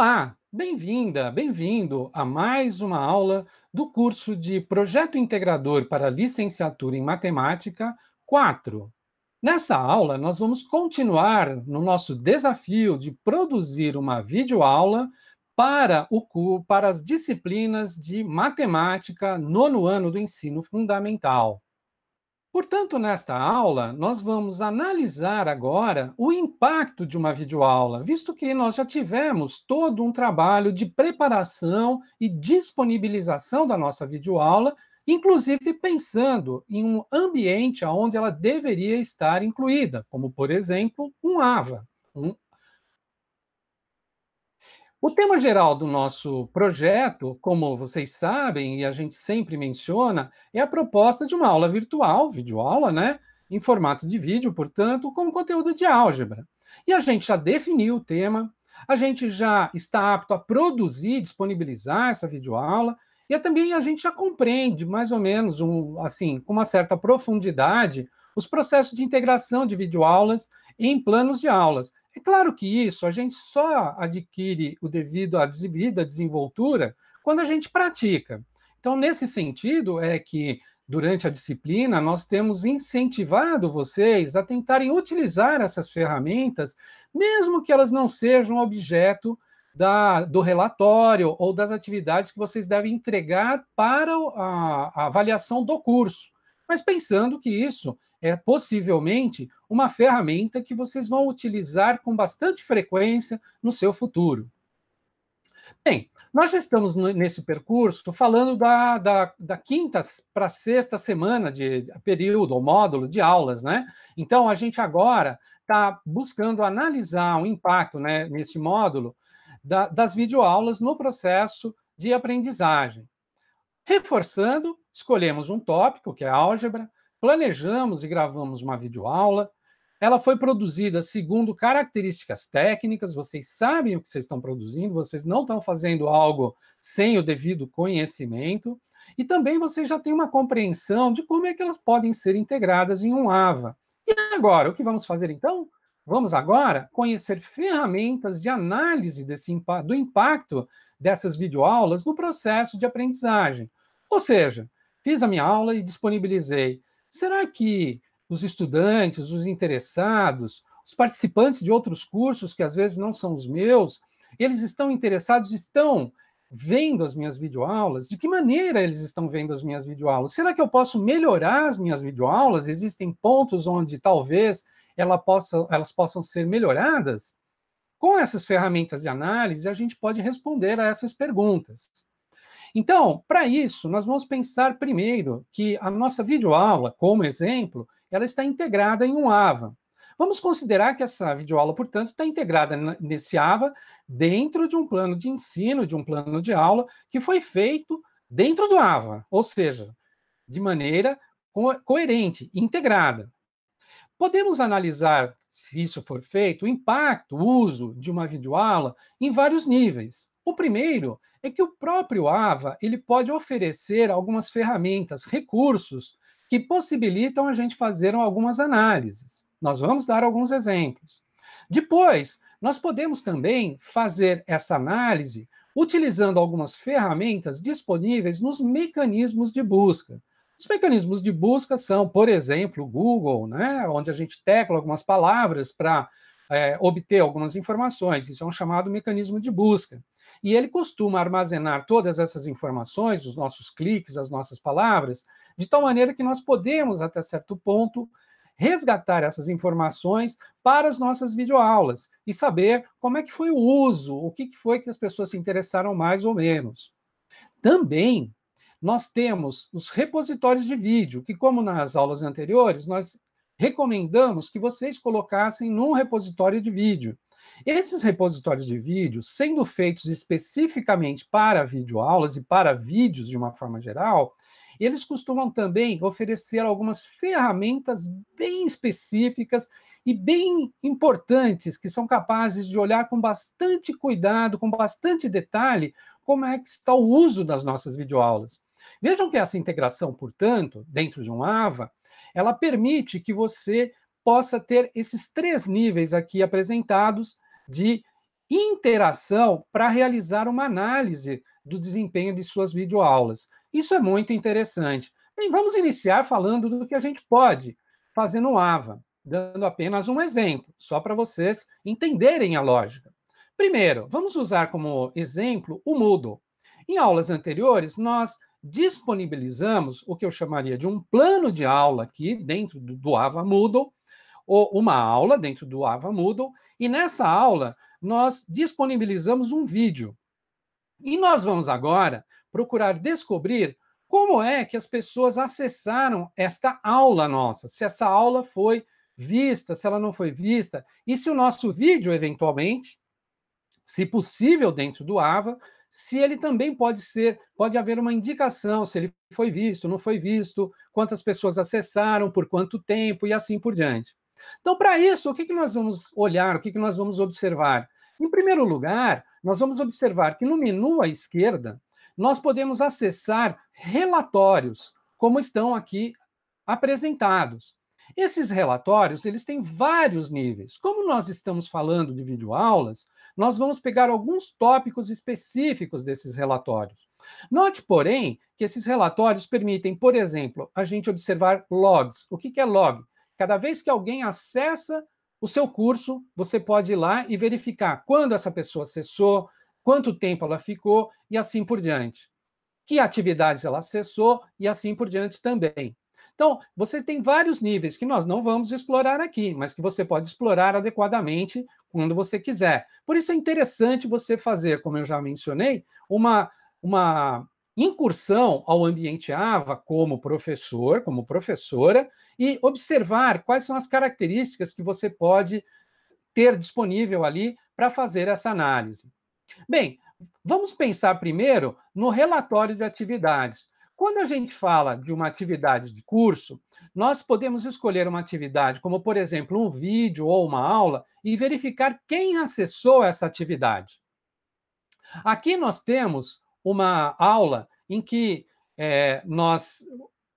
Olá, bem-vinda, bem-vindo a mais uma aula do curso de Projeto Integrador para Licenciatura em Matemática 4. Nessa aula, nós vamos continuar no nosso desafio de produzir uma videoaula para, o, para as disciplinas de matemática nono ano do ensino fundamental. Portanto, nesta aula, nós vamos analisar agora o impacto de uma videoaula, visto que nós já tivemos todo um trabalho de preparação e disponibilização da nossa videoaula, inclusive pensando em um ambiente onde ela deveria estar incluída, como, por exemplo, um AVA, um o tema geral do nosso projeto, como vocês sabem e a gente sempre menciona, é a proposta de uma aula virtual, videoaula, né? Em formato de vídeo, portanto, com conteúdo de álgebra. E a gente já definiu o tema, a gente já está apto a produzir, disponibilizar essa videoaula, e é também a gente já compreende mais ou menos, um, assim, com uma certa profundidade, os processos de integração de videoaulas em planos de aulas. É claro que isso a gente só adquire o devido à devida desenvoltura quando a gente pratica. Então, nesse sentido, é que durante a disciplina nós temos incentivado vocês a tentarem utilizar essas ferramentas, mesmo que elas não sejam objeto da, do relatório ou das atividades que vocês devem entregar para a, a avaliação do curso. Mas pensando que isso é possivelmente uma ferramenta que vocês vão utilizar com bastante frequência no seu futuro. Bem, nós já estamos nesse percurso falando da, da, da quinta para sexta semana de período ou módulo de aulas, né? Então, a gente agora está buscando analisar o impacto né, nesse módulo da, das videoaulas no processo de aprendizagem. Reforçando, escolhemos um tópico, que é álgebra, planejamos e gravamos uma videoaula. Ela foi produzida segundo características técnicas, vocês sabem o que vocês estão produzindo, vocês não estão fazendo algo sem o devido conhecimento, e também vocês já têm uma compreensão de como é que elas podem ser integradas em um AVA. E agora, o que vamos fazer então? Vamos agora conhecer ferramentas de análise desse, do impacto dessas videoaulas no processo de aprendizagem. Ou seja, fiz a minha aula e disponibilizei Será que os estudantes, os interessados, os participantes de outros cursos que às vezes não são os meus, eles estão interessados, estão vendo as minhas videoaulas? De que maneira eles estão vendo as minhas videoaulas? Será que eu posso melhorar as minhas videoaulas? Existem pontos onde talvez ela possa, elas possam ser melhoradas? Com essas ferramentas de análise, a gente pode responder a essas perguntas. Então, para isso, nós vamos pensar primeiro que a nossa videoaula, como exemplo, ela está integrada em um AVA. Vamos considerar que essa videoaula, portanto, está integrada nesse AVA dentro de um plano de ensino, de um plano de aula que foi feito dentro do AVA, ou seja, de maneira co coerente, integrada. Podemos analisar, se isso for feito, o impacto, o uso de uma videoaula em vários níveis. O primeiro é que o próprio AVA ele pode oferecer algumas ferramentas, recursos que possibilitam a gente fazer algumas análises. Nós vamos dar alguns exemplos. Depois, nós podemos também fazer essa análise utilizando algumas ferramentas disponíveis nos mecanismos de busca. Os mecanismos de busca são, por exemplo, o Google, né, onde a gente tecla algumas palavras para é, obter algumas informações. Isso é um chamado mecanismo de busca. E ele costuma armazenar todas essas informações, os nossos cliques, as nossas palavras, de tal maneira que nós podemos, até certo ponto, resgatar essas informações para as nossas videoaulas e saber como é que foi o uso, o que foi que as pessoas se interessaram mais ou menos. Também nós temos os repositórios de vídeo, que, como nas aulas anteriores, nós recomendamos que vocês colocassem num repositório de vídeo. Esses repositórios de vídeo, sendo feitos especificamente para videoaulas e para vídeos de uma forma geral, eles costumam também oferecer algumas ferramentas bem específicas e bem importantes, que são capazes de olhar com bastante cuidado, com bastante detalhe, como é que está o uso das nossas videoaulas. Vejam que essa integração, portanto, dentro de um AVA, ela permite que você possa ter esses três níveis aqui apresentados de interação para realizar uma análise do desempenho de suas videoaulas. Isso é muito interessante. vamos iniciar falando do que a gente pode fazer no AVA, dando apenas um exemplo, só para vocês entenderem a lógica. Primeiro, vamos usar como exemplo o Moodle. Em aulas anteriores, nós disponibilizamos o que eu chamaria de um plano de aula aqui dentro do AVA Moodle, ou uma aula dentro do AVA Moodle, e nessa aula, nós disponibilizamos um vídeo. E nós vamos agora procurar descobrir como é que as pessoas acessaram esta aula nossa, se essa aula foi vista, se ela não foi vista, e se o nosso vídeo, eventualmente, se possível dentro do AVA, se ele também pode ser, pode haver uma indicação, se ele foi visto, não foi visto, quantas pessoas acessaram, por quanto tempo e assim por diante. Então, para isso, o que, que nós vamos olhar, o que, que nós vamos observar? Em primeiro lugar, nós vamos observar que no menu à esquerda, nós podemos acessar relatórios, como estão aqui apresentados. Esses relatórios, eles têm vários níveis. Como nós estamos falando de videoaulas, nós vamos pegar alguns tópicos específicos desses relatórios. Note, porém, que esses relatórios permitem, por exemplo, a gente observar logs. O que é log? Cada vez que alguém acessa o seu curso, você pode ir lá e verificar quando essa pessoa acessou, quanto tempo ela ficou e assim por diante. Que atividades ela acessou e assim por diante também. Então, você tem vários níveis que nós não vamos explorar aqui, mas que você pode explorar adequadamente quando você quiser. Por isso é interessante você fazer, como eu já mencionei, uma, uma incursão ao ambiente AVA como professor, como professora, e observar quais são as características que você pode ter disponível ali para fazer essa análise. Bem, vamos pensar primeiro no relatório de atividades. Quando a gente fala de uma atividade de curso, nós podemos escolher uma atividade, como por exemplo um vídeo ou uma aula, e verificar quem acessou essa atividade. Aqui nós temos uma aula em que é, nós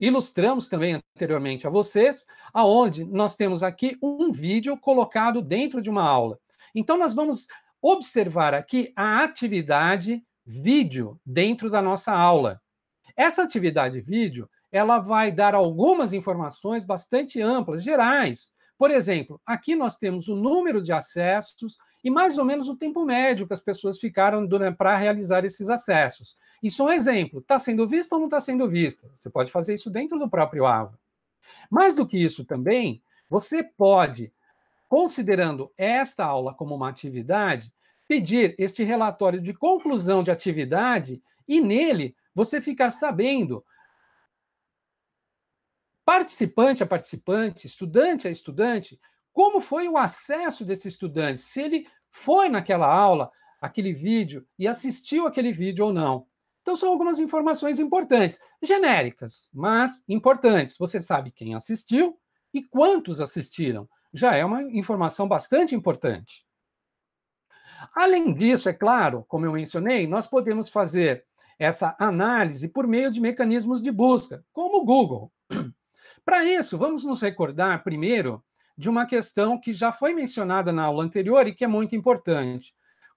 ilustramos também anteriormente a vocês, aonde nós temos aqui um vídeo colocado dentro de uma aula. Então, nós vamos observar aqui a atividade vídeo dentro da nossa aula. Essa atividade vídeo, ela vai dar algumas informações bastante amplas, gerais. Por exemplo, aqui nós temos o número de acessos e mais ou menos o tempo médio que as pessoas ficaram né, para realizar esses acessos. Isso é um exemplo. Está sendo vista ou não está sendo vista? Você pode fazer isso dentro do próprio AVA. Mais do que isso também, você pode, considerando esta aula como uma atividade, pedir este relatório de conclusão de atividade e nele você ficar sabendo participante a participante, estudante a estudante, como foi o acesso desse estudante, se ele foi naquela aula, aquele vídeo e assistiu aquele vídeo ou não. Então, são algumas informações importantes, genéricas, mas importantes. Você sabe quem assistiu e quantos assistiram. Já é uma informação bastante importante. Além disso, é claro, como eu mencionei, nós podemos fazer essa análise por meio de mecanismos de busca, como o Google. Para isso, vamos nos recordar primeiro de uma questão que já foi mencionada na aula anterior e que é muito importante.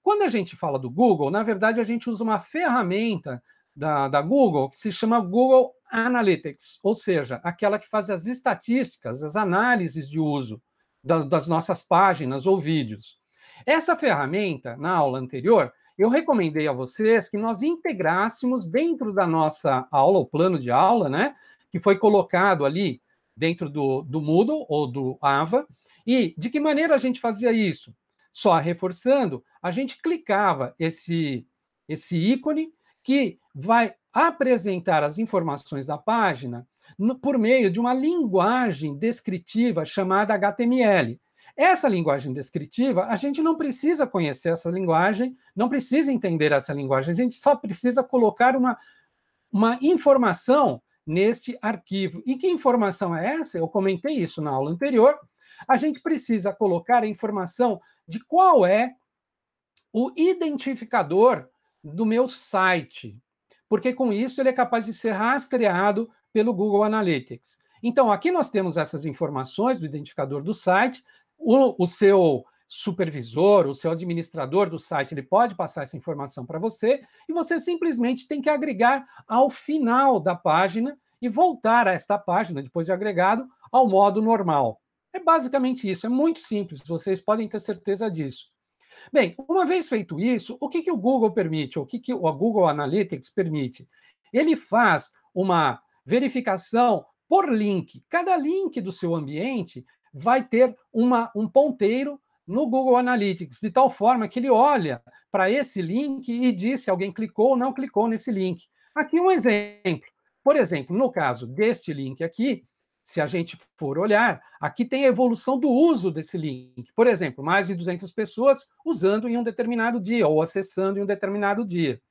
Quando a gente fala do Google, na verdade, a gente usa uma ferramenta da, da Google que se chama Google Analytics, ou seja, aquela que faz as estatísticas, as análises de uso das, das nossas páginas ou vídeos. Essa ferramenta, na aula anterior, eu recomendei a vocês que nós integrássemos dentro da nossa aula, o plano de aula, né? Que foi colocado ali dentro do, do Moodle ou do AVA. E de que maneira a gente fazia isso? Só reforçando, a gente clicava esse, esse ícone que vai apresentar as informações da página no, por meio de uma linguagem descritiva chamada HTML. Essa linguagem descritiva, a gente não precisa conhecer essa linguagem, não precisa entender essa linguagem, a gente só precisa colocar uma, uma informação neste arquivo. E que informação é essa? Eu comentei isso na aula anterior, a gente precisa colocar a informação de qual é o identificador do meu site, porque com isso ele é capaz de ser rastreado pelo Google Analytics. Então, aqui nós temos essas informações do identificador do site, o, o seu supervisor, o seu administrador do site, ele pode passar essa informação para você e você simplesmente tem que agregar ao final da página e voltar a esta página, depois de agregado, ao modo normal. É basicamente isso, é muito simples, vocês podem ter certeza disso. Bem, uma vez feito isso, o que, que o Google permite, o que, que o Google Analytics permite? Ele faz uma verificação por link. Cada link do seu ambiente vai ter uma, um ponteiro no Google Analytics, de tal forma que ele olha para esse link e diz se alguém clicou ou não clicou nesse link. Aqui um exemplo. Por exemplo, no caso deste link aqui, se a gente for olhar, aqui tem a evolução do uso desse link. Por exemplo, mais de 200 pessoas usando em um determinado dia ou acessando em um determinado dia.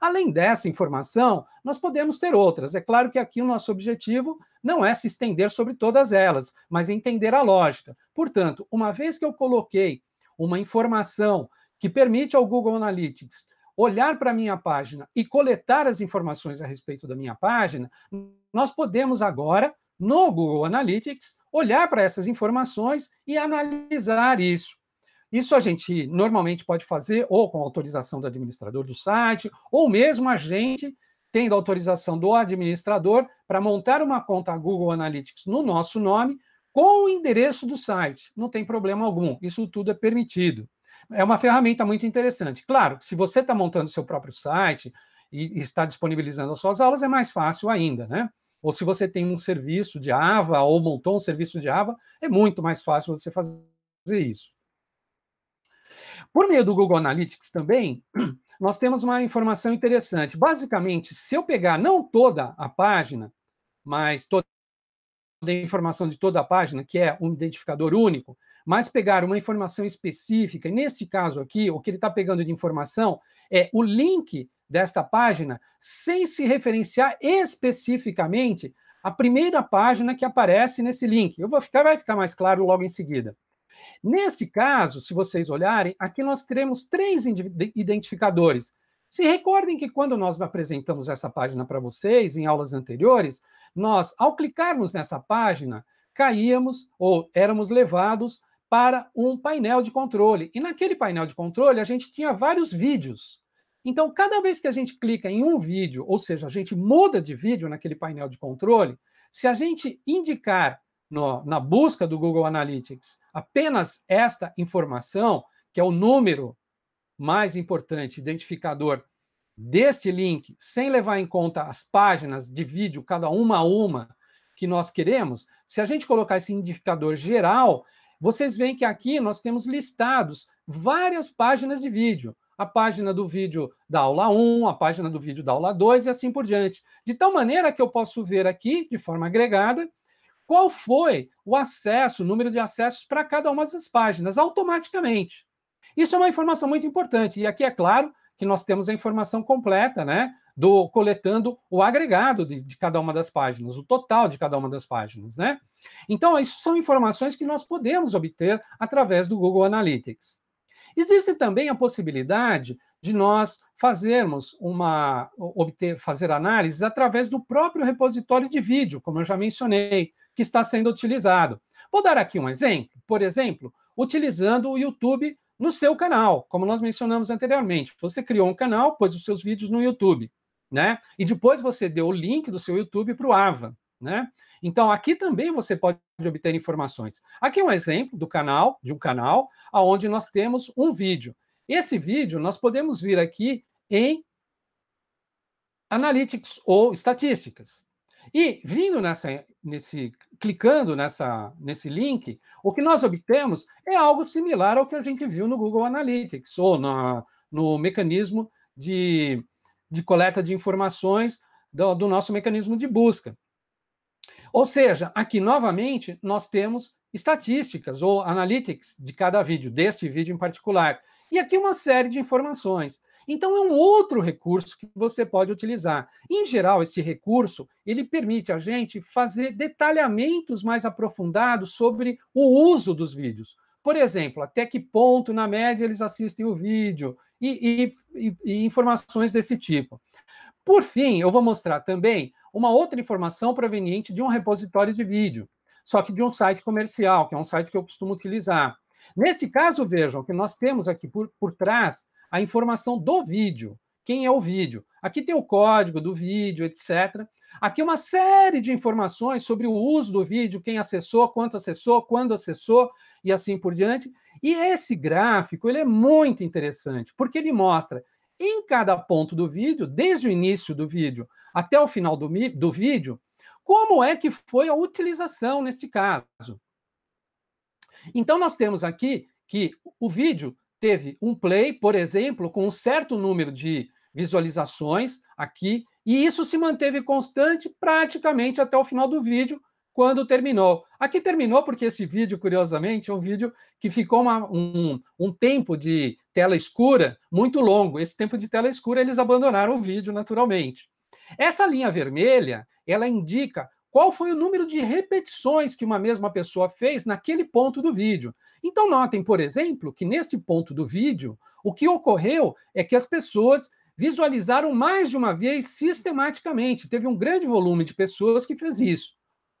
Além dessa informação, nós podemos ter outras. É claro que aqui o nosso objetivo não é se estender sobre todas elas, mas entender a lógica. Portanto, uma vez que eu coloquei uma informação que permite ao Google Analytics olhar para a minha página e coletar as informações a respeito da minha página, nós podemos agora no Google Analytics, olhar para essas informações e analisar isso. Isso a gente normalmente pode fazer ou com autorização do administrador do site, ou mesmo a gente tendo autorização do administrador para montar uma conta Google Analytics no nosso nome com o endereço do site. Não tem problema algum, isso tudo é permitido. É uma ferramenta muito interessante. Claro, se você está montando seu próprio site e está disponibilizando as suas aulas, é mais fácil ainda, né? ou se você tem um serviço de Java ou montou um serviço de Java, é muito mais fácil você fazer isso. Por meio do Google Analytics também, nós temos uma informação interessante. Basicamente, se eu pegar não toda a página, mas toda a informação de toda a página, que é um identificador único, mas pegar uma informação específica, e nesse caso aqui, o que ele está pegando de informação é o link desta página sem se referenciar especificamente à primeira página que aparece nesse link. Eu vou ficar, vai ficar mais claro logo em seguida. Neste caso, se vocês olharem, aqui nós teremos três identificadores. Se recordem que quando nós apresentamos essa página para vocês em aulas anteriores, nós, ao clicarmos nessa página, caíamos ou éramos levados para um painel de controle. E naquele painel de controle, a gente tinha vários vídeos então, cada vez que a gente clica em um vídeo, ou seja, a gente muda de vídeo naquele painel de controle, se a gente indicar no, na busca do Google Analytics apenas esta informação, que é o número mais importante, identificador deste link, sem levar em conta as páginas de vídeo, cada uma a uma, que nós queremos, se a gente colocar esse indicador geral, vocês veem que aqui nós temos listados várias páginas de vídeo a página do vídeo da aula 1, a página do vídeo da aula 2 e assim por diante. De tal maneira que eu posso ver aqui, de forma agregada, qual foi o acesso, o número de acessos para cada uma das páginas, automaticamente. Isso é uma informação muito importante. E aqui é claro que nós temos a informação completa, né? Do coletando o agregado de, de cada uma das páginas, o total de cada uma das páginas, né? Então, isso são informações que nós podemos obter através do Google Analytics. Existe também a possibilidade de nós fazermos uma obter fazer análises através do próprio repositório de vídeo, como eu já mencionei, que está sendo utilizado. Vou dar aqui um exemplo, por exemplo, utilizando o YouTube no seu canal, como nós mencionamos anteriormente. Você criou um canal, pôs os seus vídeos no YouTube, né? E depois você deu o link do seu YouTube para o Ava, né? Então, aqui também você pode obter informações. Aqui é um exemplo do canal, de um canal, onde nós temos um vídeo. Esse vídeo nós podemos vir aqui em Analytics ou Estatísticas. E vindo nessa, nesse, clicando nessa, nesse link, o que nós obtemos é algo similar ao que a gente viu no Google Analytics ou na, no mecanismo de, de coleta de informações do, do nosso mecanismo de busca. Ou seja, aqui novamente nós temos estatísticas ou analytics de cada vídeo, deste vídeo em particular. E aqui uma série de informações. Então é um outro recurso que você pode utilizar. Em geral, esse recurso, ele permite a gente fazer detalhamentos mais aprofundados sobre o uso dos vídeos. Por exemplo, até que ponto na média eles assistem o vídeo e, e, e, e informações desse tipo. Por fim, eu vou mostrar também uma outra informação proveniente de um repositório de vídeo, só que de um site comercial, que é um site que eu costumo utilizar. Nesse caso, vejam que nós temos aqui por, por trás a informação do vídeo, quem é o vídeo. Aqui tem o código do vídeo, etc. Aqui uma série de informações sobre o uso do vídeo, quem acessou, quanto acessou, quando acessou e assim por diante. E esse gráfico ele é muito interessante, porque ele mostra em cada ponto do vídeo, desde o início do vídeo até o final do, do vídeo como é que foi a utilização neste caso. Então, nós temos aqui que o vídeo teve um play, por exemplo, com um certo número de visualizações aqui, e isso se manteve constante praticamente até o final do vídeo, quando terminou. Aqui terminou porque esse vídeo, curiosamente, é um vídeo que ficou uma, um, um tempo de tela escura muito longo. Esse tempo de tela escura eles abandonaram o vídeo naturalmente. Essa linha vermelha, ela indica qual foi o número de repetições que uma mesma pessoa fez naquele ponto do vídeo. Então, notem, por exemplo, que neste ponto do vídeo, o que ocorreu é que as pessoas visualizaram mais de uma vez sistematicamente. Teve um grande volume de pessoas que fez isso.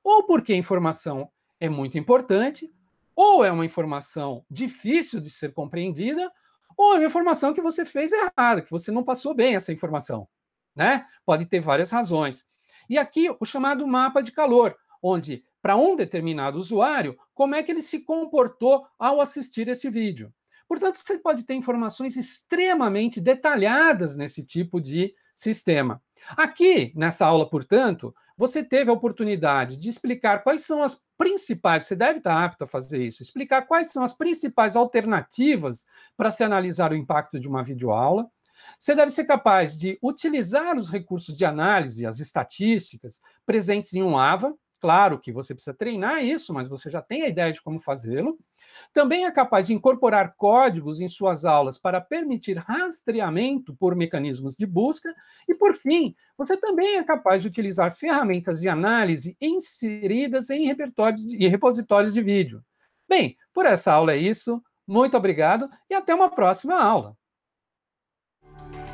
Ou porque a informação é muito importante, ou é uma informação difícil de ser compreendida, ou é uma informação que você fez errada, que você não passou bem essa informação né? Pode ter várias razões. E aqui o chamado mapa de calor, onde para um determinado usuário, como é que ele se comportou ao assistir esse vídeo. Portanto, você pode ter informações extremamente detalhadas nesse tipo de sistema. Aqui, nessa aula, portanto, você teve a oportunidade de explicar quais são as principais, você deve estar apto a fazer isso, explicar quais são as principais alternativas para se analisar o impacto de uma videoaula, você deve ser capaz de utilizar os recursos de análise, as estatísticas, presentes em um AVA. Claro que você precisa treinar isso, mas você já tem a ideia de como fazê-lo. Também é capaz de incorporar códigos em suas aulas para permitir rastreamento por mecanismos de busca. E, por fim, você também é capaz de utilizar ferramentas de análise inseridas em repertórios e repositórios de vídeo. Bem, por essa aula é isso. Muito obrigado e até uma próxima aula. Thank you.